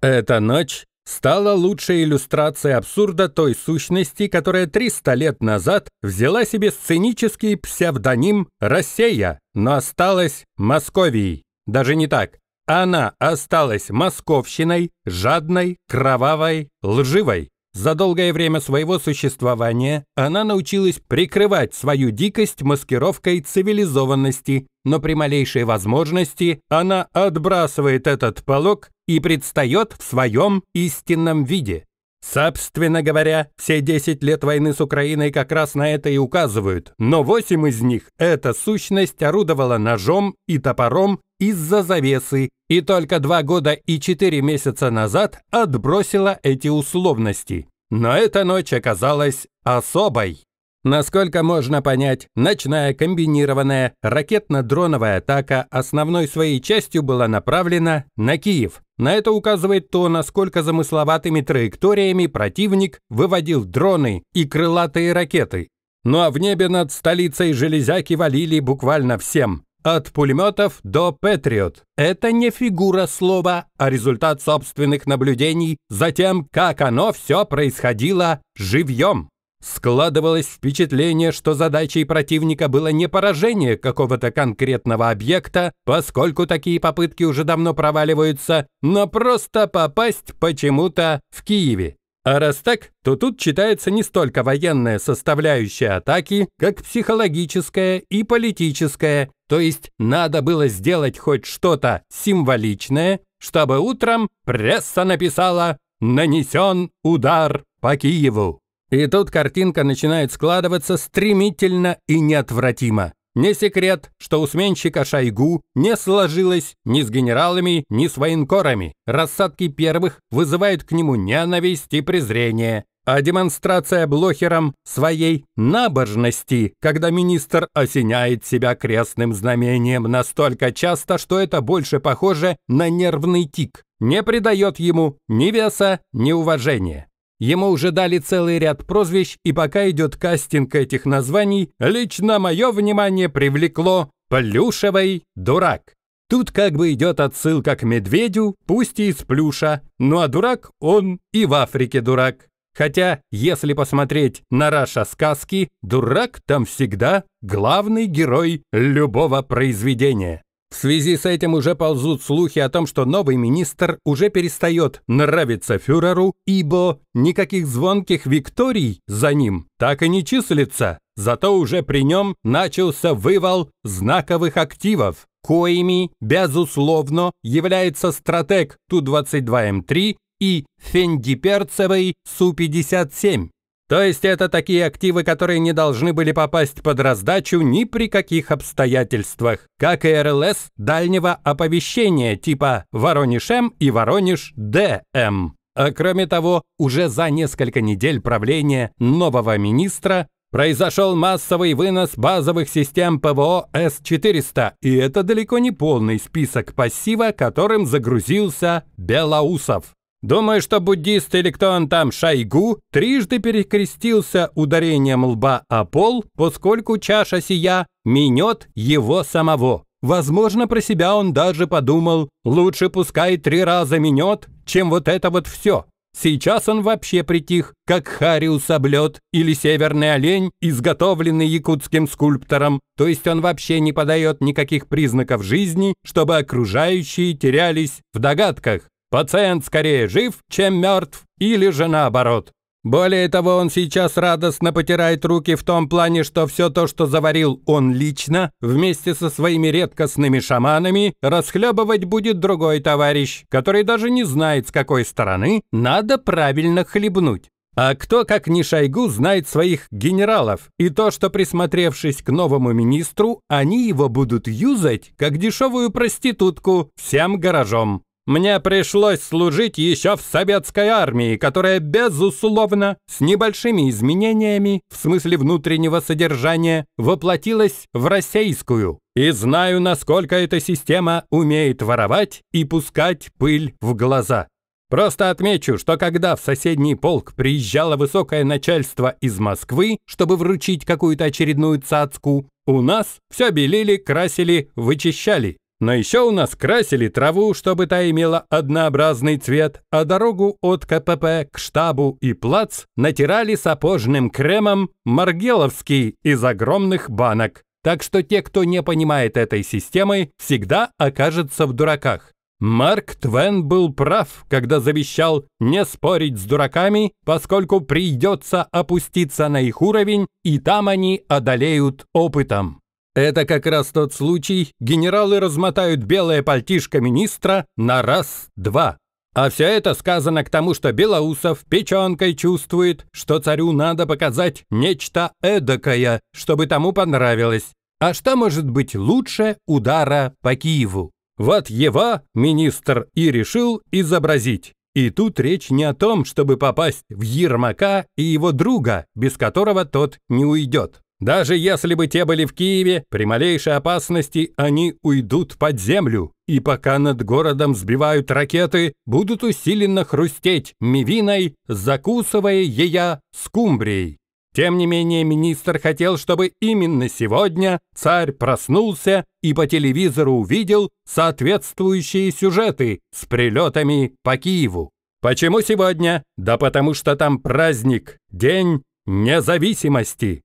Эта ночь стала лучшей иллюстрацией абсурда той сущности, которая 300 лет назад взяла себе сценический псевдоним «Россия», но осталась Московией. Даже не так. Она осталась московщиной, жадной, кровавой, лживой. За долгое время своего существования она научилась прикрывать свою дикость маскировкой цивилизованности, но при малейшей возможности она отбрасывает этот полог и предстает в своем истинном виде. Собственно говоря, все 10 лет войны с Украиной как раз на это и указывают, но 8 из них эта сущность орудовала ножом и топором из-за завесы, и только 2 года и 4 месяца назад отбросила эти условности. Но эта ночь оказалась особой. Насколько можно понять, ночная комбинированная ракетно-дроновая атака основной своей частью была направлена на Киев. На это указывает то, насколько замысловатыми траекториями противник выводил дроны и крылатые ракеты. Ну а в небе над столицей железяки валили буквально всем. От пулеметов до «Патриот». Это не фигура слова, а результат собственных наблюдений за тем, как оно все происходило живьем. Складывалось впечатление, что задачей противника было не поражение какого-то конкретного объекта, поскольку такие попытки уже давно проваливаются, но просто попасть почему-то в Киеве. А раз так, то тут читается не столько военная составляющая атаки, как психологическая и политическая, то есть надо было сделать хоть что-то символичное, чтобы утром пресса написала «Нанесен удар по Киеву». И тут картинка начинает складываться стремительно и неотвратимо. Не секрет, что у сменщика Шойгу не сложилось ни с генералами, ни с военкорами. Рассадки первых вызывают к нему ненависть и презрение. А демонстрация блохерам своей набожности, когда министр осеняет себя крестным знамением настолько часто, что это больше похоже на нервный тик, не придает ему ни веса, ни уважения. Ему уже дали целый ряд прозвищ, и пока идет кастинг этих названий, лично мое внимание привлекло «Плюшевый дурак». Тут как бы идет отсылка к медведю, пусть и из плюша, ну а дурак он и в Африке дурак. Хотя, если посмотреть на Раша сказки, дурак там всегда главный герой любого произведения. В связи с этим уже ползут слухи о том, что новый министр уже перестает нравиться фюреру, ибо никаких звонких викторий за ним так и не числится. Зато уже при нем начался вывал знаковых активов, коими, безусловно, является стратег Ту-22М3 эм и Фендиперцевой Су-57. То есть это такие активы, которые не должны были попасть под раздачу ни при каких обстоятельствах, как и РЛС дальнего оповещения типа «Воронеж М» и «Воронеж ДМ». А кроме того, уже за несколько недель правления нового министра произошел массовый вынос базовых систем ПВО С-400, и это далеко не полный список пассива, которым загрузился Белоусов. Думаю, что буддист или кто он там, Шайгу, трижды перекрестился ударением лба о пол, поскольку чаша сия минет его самого. Возможно, про себя он даже подумал, лучше пускай три раза минет, чем вот это вот все. Сейчас он вообще притих, как Хариус облет или северный олень, изготовленный якутским скульптором, то есть он вообще не подает никаких признаков жизни, чтобы окружающие терялись в догадках. Пациент скорее жив, чем мертв, или же наоборот. Более того, он сейчас радостно потирает руки в том плане, что все то, что заварил он лично, вместе со своими редкостными шаманами, расхлебывать будет другой товарищ, который даже не знает, с какой стороны надо правильно хлебнуть. А кто, как ни Шойгу, знает своих генералов и то, что, присмотревшись к новому министру, они его будут юзать, как дешевую проститутку, всем гаражом. Мне пришлось служить еще в советской армии, которая, безусловно, с небольшими изменениями в смысле внутреннего содержания воплотилась в российскую. И знаю, насколько эта система умеет воровать и пускать пыль в глаза. Просто отмечу, что когда в соседний полк приезжало высокое начальство из Москвы, чтобы вручить какую-то очередную цацку, у нас все белили, красили, вычищали. Но еще у нас красили траву, чтобы та имела однообразный цвет, а дорогу от КПП к штабу и плац натирали сапожным кремом маргеловский из огромных банок. Так что те, кто не понимает этой системы, всегда окажутся в дураках. Марк Твен был прав, когда завещал не спорить с дураками, поскольку придется опуститься на их уровень, и там они одолеют опытом. Это как раз тот случай, генералы размотают белое пальтишко министра на раз-два. А все это сказано к тому, что Белоусов печенкой чувствует, что царю надо показать нечто эдакое, чтобы тому понравилось. А что может быть лучше удара по Киеву? Вот его министр и решил изобразить. И тут речь не о том, чтобы попасть в Ермака и его друга, без которого тот не уйдет. Даже если бы те были в Киеве, при малейшей опасности они уйдут под землю, и пока над городом сбивают ракеты, будут усиленно хрустеть мивиной, закусывая ея скумбрией. Тем не менее, министр хотел, чтобы именно сегодня царь проснулся и по телевизору увидел соответствующие сюжеты с прилетами по Киеву. Почему сегодня? Да потому что там праздник, День независимости.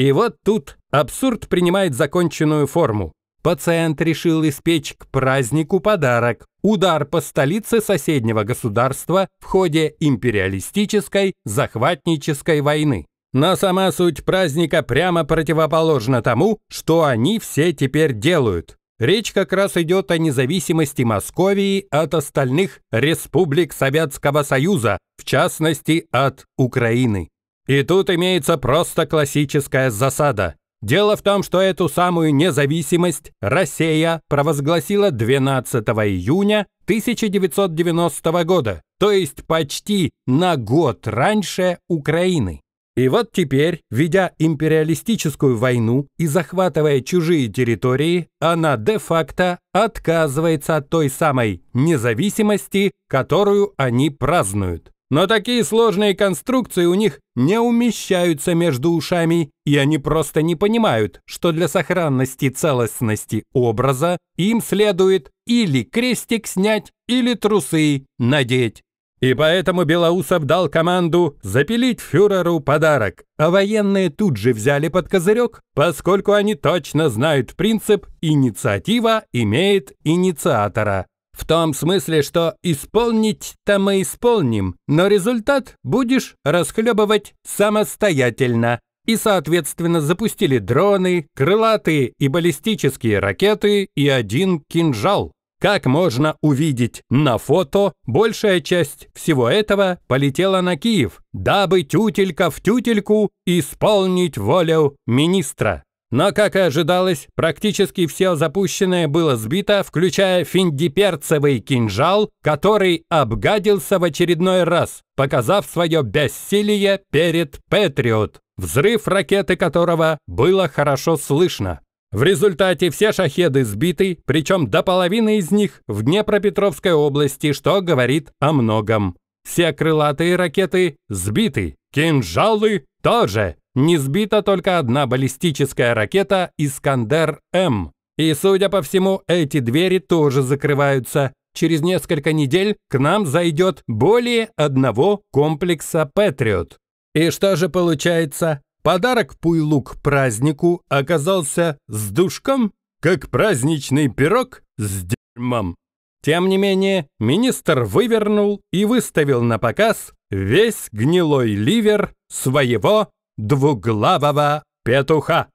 И вот тут абсурд принимает законченную форму. Пациент решил испечь к празднику подарок – удар по столице соседнего государства в ходе империалистической захватнической войны. Но сама суть праздника прямо противоположна тому, что они все теперь делают. Речь как раз идет о независимости Московии от остальных республик Советского Союза, в частности от Украины. И тут имеется просто классическая засада. Дело в том, что эту самую независимость Россия провозгласила 12 июня 1990 года, то есть почти на год раньше Украины. И вот теперь, ведя империалистическую войну и захватывая чужие территории, она де-факто отказывается от той самой независимости, которую они празднуют. Но такие сложные конструкции у них не умещаются между ушами, и они просто не понимают, что для сохранности целостности образа им следует или крестик снять, или трусы надеть. И поэтому Белоусов дал команду запилить фюреру подарок, а военные тут же взяли под козырек, поскольку они точно знают принцип «инициатива имеет инициатора». В том смысле, что исполнить-то мы исполним, но результат будешь расхлебывать самостоятельно. И, соответственно, запустили дроны, крылатые и баллистические ракеты и один кинжал. Как можно увидеть на фото, большая часть всего этого полетела на Киев, дабы тютелька в тютельку исполнить волю министра. Но, как и ожидалось, практически все запущенное было сбито, включая финдиперцевый кинжал, который обгадился в очередной раз, показав свое бессилие перед Патриот, взрыв ракеты которого было хорошо слышно. В результате все шахеды сбиты, причем до половины из них в Днепропетровской области, что говорит о многом. Все крылатые ракеты сбиты, кинжалы тоже не сбита только одна баллистическая ракета «Искандер-М». И, судя по всему, эти двери тоже закрываются. Через несколько недель к нам зайдет более одного комплекса «Патриот». И что же получается? Подарок Пуйлу к празднику оказался с душком, как праздничный пирог с дерьмом. Тем не менее, министр вывернул и выставил на показ весь гнилой ливер своего двуглавого петуха.